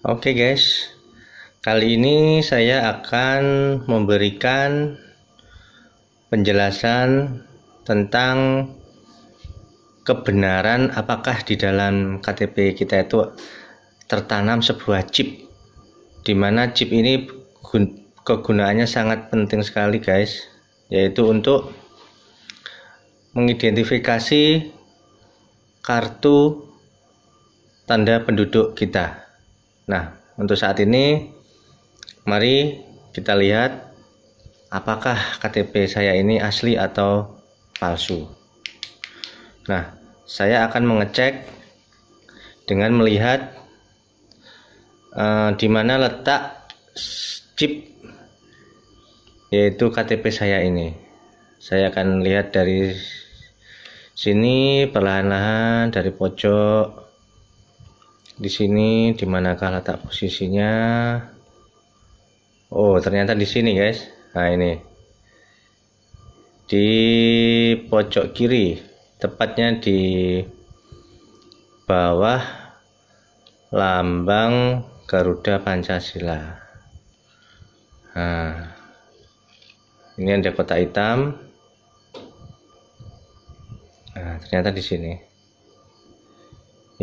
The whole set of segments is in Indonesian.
Oke okay guys, kali ini saya akan memberikan penjelasan tentang kebenaran apakah di dalam KTP kita itu tertanam sebuah chip di mana chip ini kegunaannya sangat penting sekali guys yaitu untuk mengidentifikasi kartu tanda penduduk kita Nah, untuk saat ini mari kita lihat apakah KTP saya ini asli atau palsu. Nah, saya akan mengecek dengan melihat uh, di mana letak chip yaitu KTP saya ini. Saya akan lihat dari sini perlahan-lahan dari pojok di sini di manakah letak posisinya oh ternyata di sini guys nah ini di pojok kiri tepatnya di bawah lambang Garuda Pancasila nah ini ada kotak hitam nah ternyata di sini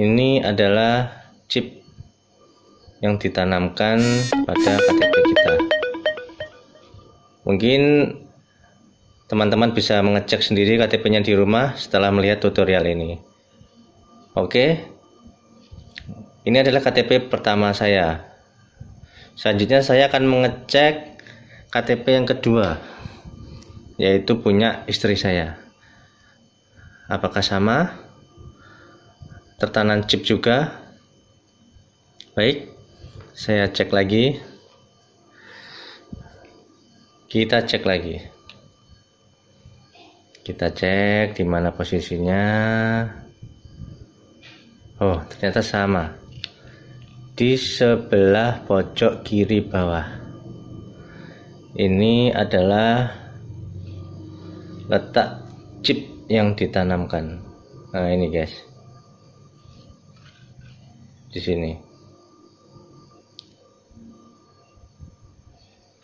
ini adalah chip yang ditanamkan pada KTP kita. Mungkin teman-teman bisa mengecek sendiri KTP-nya di rumah setelah melihat tutorial ini. Oke. Ini adalah KTP pertama saya. Selanjutnya saya akan mengecek KTP yang kedua yaitu punya istri saya. Apakah sama? Tertanam chip juga Baik, saya cek lagi. Kita cek lagi. Kita cek di mana posisinya. Oh, ternyata sama. Di sebelah pojok kiri bawah. Ini adalah letak chip yang ditanamkan. Nah, ini guys. Di sini.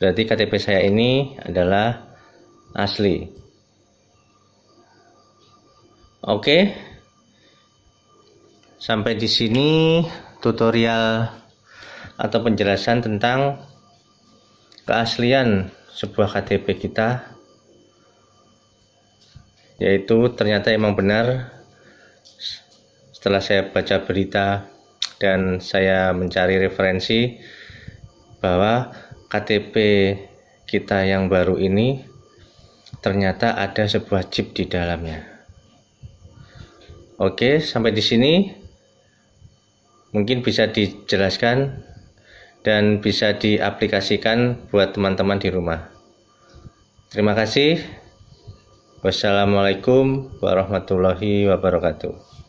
Berarti KTP saya ini adalah asli. Oke. Sampai di sini tutorial atau penjelasan tentang keaslian sebuah KTP kita yaitu ternyata emang benar setelah saya baca berita dan saya mencari referensi bahwa KTP kita yang baru ini ternyata ada sebuah chip di dalamnya. Oke, sampai di sini mungkin bisa dijelaskan dan bisa diaplikasikan buat teman-teman di rumah. Terima kasih. Wassalamualaikum warahmatullahi wabarakatuh.